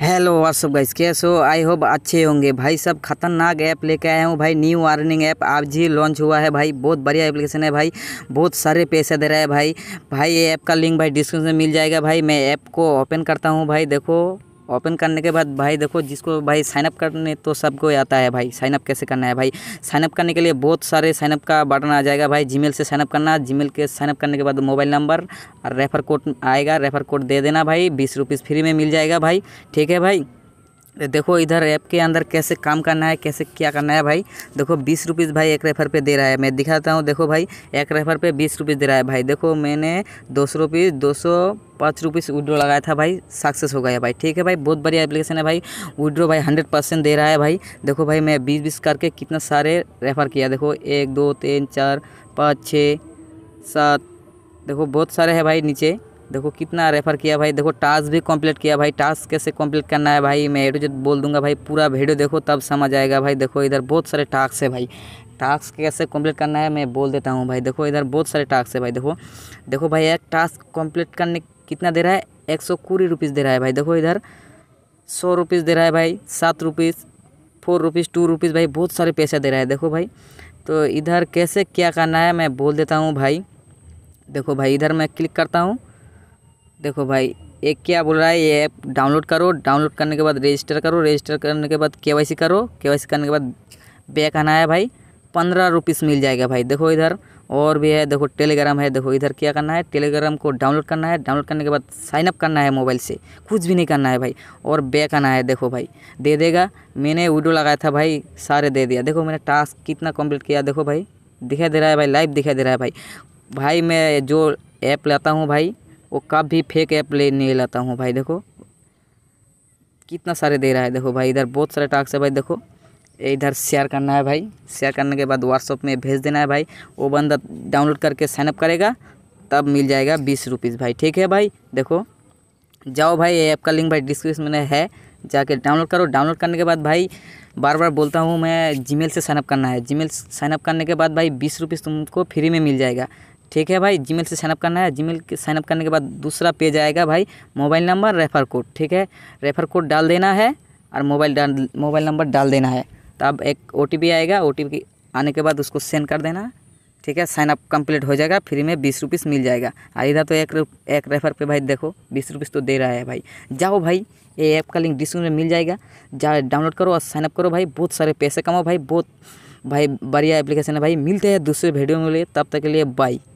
hello what's up guys कैसे हो I hope अच्छे होंगे भाई सब खतरनाक ऐप लेके आया हूँ भाई न्यू अर्निंग ऐप आज ही लॉन्च हुआ है भाई बहुत बढ़िया एप्लीकेशन है भाई बहुत सारे पैसे दे रहा है भाई भाई ये ऐप का लिंक भाई डिस्क्रिप्शन में मिल जाएगा भाई मैं ऐप को ओपन करता हूँ भाई देखो ओपन करने के बाद भाई देखो जिसको भाई साइनअप करने तो सबको आता है भाई साइनअप कैसे करना है भाई साइनअप करने के लिए बहुत सारे साइनअप का बटन आ जाएगा भाई जीमेल से साइनअप करना जीमेल के साइनअप करने के बाद मोबाइल नंबर और रेफर कोड आएगा रेफर कोड दे देना भाई बीस रुपीज़ फ्री में मिल जाएगा भाई ठीक है भाई देखो इधर ऐप के अंदर कैसे काम करना है कैसे क्या करना है भाई देखो बीस रुपीज़ भाई एक रेफर पे दे रहा है मैं दिखाता हूँ देखो भाई एक रेफर पे बीस रुपीज़ दे रहा है भाई देखो मैंने दो सौ रुपीज़ दो सौ पाँच रुपीज़ विड्रो लगाया था भाई सक्सेस हो गया भाई ठीक है भाई बहुत बढ़िया एप्लीकेशन है भाई विड्रो भाई हंड्रेड परसेंट दे रहा है भाई देखो भाई मैं बीस बीस करके कितना सारे रेफ़र किया देखो एक दो तीन चार पाँच छः सात देखो बहुत सारे है भाई नीचे देखो कितना रेफर किया भाई देखो टास्क भी कंप्लीट किया भाई टास्क कैसे कंप्लीट करना है भाई मैं ए बोल दूंगा भाई पूरा वीडियो देखो तब समझ आएगा भाई देखो इधर बहुत सारे टास्क है भाई टास्क कैसे कंप्लीट करना है मैं बोल देता हूँ भाई देखो इधर बहुत सारे टास्क है भाई देखो देखो भाई एक टास्क कम्प्लीट करने कितना दे रहा है एक सौ रुपीज़ दे रहा है भाई देखो इधर सौ रुपीज़ दे रहा है भाई सात rupees four rupees two rupees भाई बहुत सारे पैसे दे रहा है देखो भाई तो इधर कैसे क्या करना है मैं बोल देता हूँ भाई देखो भाई इधर मैं क्लिक करता हूँ देखो भाई एक क्या बोल रहा है ये ऐप डाउनलोड करो डाउनलोड करने के बाद रजिस्टर करो रजिस्टर करने के बाद के करो के करने के बाद बैक आना है भाई पंद्रह रुपीस मिल जाएगा भाई देखो इधर और भी है देखो टेलीग्राम है देखो इधर क्या करना है टेलीग्राम को डाउनलोड करना है डाउनलोड करने के बाद साइनअप करना है मोबाइल से कुछ भी नहीं करना है भाई और बैक आना है देखो भाई दे देगा मैंने वीडियो लगाया था भाई सारे दे दिया देखो मैंने टास्क कितना कम्प्लीट किया देखो भाई दिखाई दे रहा है भाई लाइव दिखाई दे रहा है भाई भाई मैं जो ऐप लाता हूँ भाई वो कब भी फेक ऐप ले नहीं लाता हूँ भाई देखो कितना सारे दे रहा है देखो भाई इधर बहुत सारे टास्क है भाई देखो इधर शेयर करना है भाई शेयर करने के बाद व्हाट्सअप में भेज देना है भाई वो बंदा डाउनलोड करके साइनअप करेगा तब मिल जाएगा बीस रुपीज़ भाई ठीक है भाई देखो जाओ भाई ऐप का लिंक भाई डिस्क्रिप्शन में है जाके डाउनलोड करो डाउनलोड करने के बाद भाई बार बार बोलता हूँ मैं जीमेल से साइनअप करना है जीमेल साइनअप करने के बाद भाई बीस रुपीज़ तुमको फ्री में मिल जाएगा ठीक है भाई जीमेल से साइनअप करना है जीमेल के साइनअप करने के बाद दूसरा पेज आएगा भाई मोबाइल नंबर रेफर कोड ठीक है रेफर कोड डाल देना है और मोबाइल डाल मोबाइल नंबर डाल देना है तब तो एक ओ आएगा ओ आने के बाद उसको सेंड कर देना ठीक है साइनअप कंप्लीट हो जाएगा फ्री में बीस रुपीस मिल जाएगा और इधर तो एक एक रेफर पे भाई देखो बीस रुपीस तो दे रहा है भाई जाओ भाई ये ऐप का लिंक डिस्क्रिप्शन में मिल जाएगा जा डाउनलोड करो और साइनअप करो भाई बहुत सारे पैसे कमाओ भाई बहुत भाई बढ़िया एप्लीकेशन है भाई मिलते हैं दूसरे वीडियो में लिए तब तक के लिए बाई